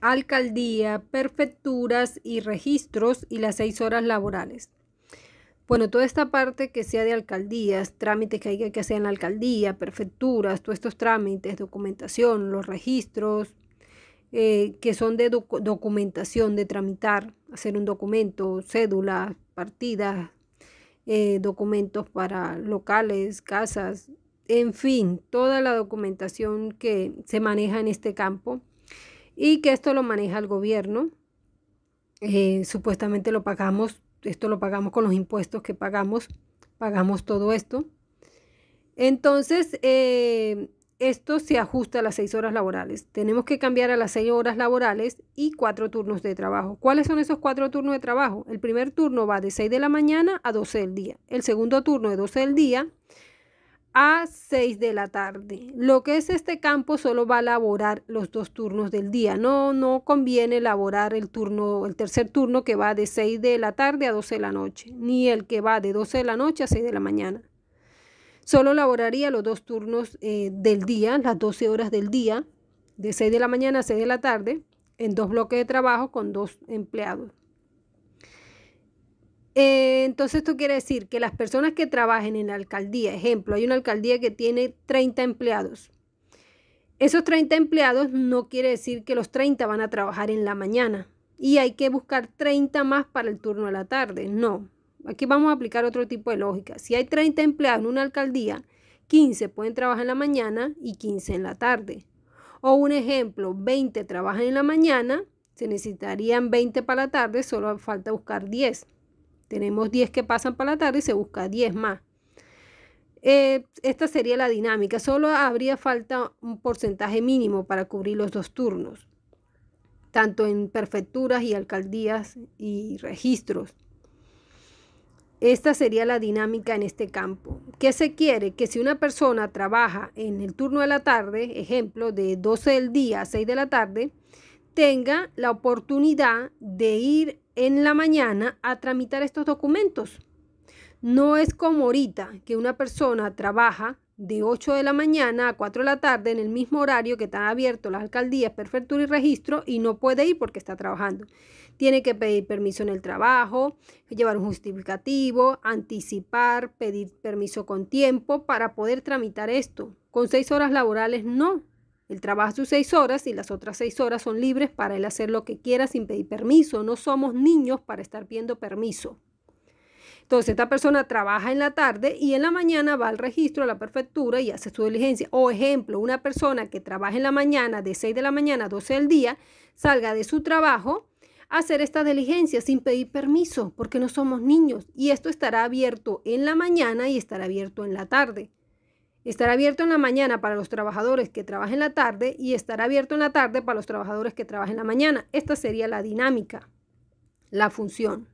alcaldía, prefecturas y registros y las seis horas laborales. Bueno, toda esta parte que sea de alcaldías, trámites que hay que hacer en la alcaldía, prefecturas, todos estos trámites, documentación, los registros, eh, que son de documentación, de tramitar, hacer un documento, cédula, partidas, eh, documentos para locales, casas, en fin, toda la documentación que se maneja en este campo y que esto lo maneja el gobierno. Eh, supuestamente lo pagamos, esto lo pagamos con los impuestos que pagamos, pagamos todo esto. Entonces, eh, esto se ajusta a las seis horas laborales. Tenemos que cambiar a las seis horas laborales y cuatro turnos de trabajo. ¿Cuáles son esos cuatro turnos de trabajo? El primer turno va de 6 de la mañana a 12 del día. El segundo turno de 12 del día a 6 de la tarde. Lo que es este campo solo va a elaborar los dos turnos del día. No, no conviene laborar el turno, el tercer turno que va de 6 de la tarde a 12 de la noche, ni el que va de 12 de la noche a 6 de la mañana. Solo elaboraría los dos turnos eh, del día, las 12 horas del día, de 6 de la mañana a 6 de la tarde, en dos bloques de trabajo con dos empleados. Eh, entonces esto quiere decir que las personas que trabajen en la alcaldía, ejemplo, hay una alcaldía que tiene 30 empleados. Esos 30 empleados no quiere decir que los 30 van a trabajar en la mañana y hay que buscar 30 más para el turno de la tarde. No, aquí vamos a aplicar otro tipo de lógica. Si hay 30 empleados en una alcaldía, 15 pueden trabajar en la mañana y 15 en la tarde. O un ejemplo, 20 trabajan en la mañana, se necesitarían 20 para la tarde, solo falta buscar 10. Tenemos 10 que pasan para la tarde y se busca 10 más. Eh, esta sería la dinámica. Solo habría falta un porcentaje mínimo para cubrir los dos turnos, tanto en prefecturas y alcaldías y registros. Esta sería la dinámica en este campo. ¿Qué se quiere? Que si una persona trabaja en el turno de la tarde, ejemplo, de 12 del día a 6 de la tarde, tenga la oportunidad de ir en la mañana a tramitar estos documentos. No es como ahorita que una persona trabaja de 8 de la mañana a 4 de la tarde en el mismo horario que están abiertos las alcaldías, prefectura y registro y no puede ir porque está trabajando. Tiene que pedir permiso en el trabajo, llevar un justificativo, anticipar, pedir permiso con tiempo para poder tramitar esto. Con seis horas laborales no, el trabaja sus seis horas y las otras seis horas son libres para él hacer lo que quiera sin pedir permiso. No somos niños para estar pidiendo permiso. Entonces, esta persona trabaja en la tarde y en la mañana va al registro a la prefectura y hace su diligencia. O ejemplo, una persona que trabaja en la mañana de 6 de la mañana a 12 del día, salga de su trabajo a hacer esta diligencia sin pedir permiso, porque no somos niños. Y esto estará abierto en la mañana y estará abierto en la tarde. Estará abierto en la mañana para los trabajadores que trabajen la tarde y estará abierto en la tarde para los trabajadores que trabajen la mañana. Esta sería la dinámica, la función.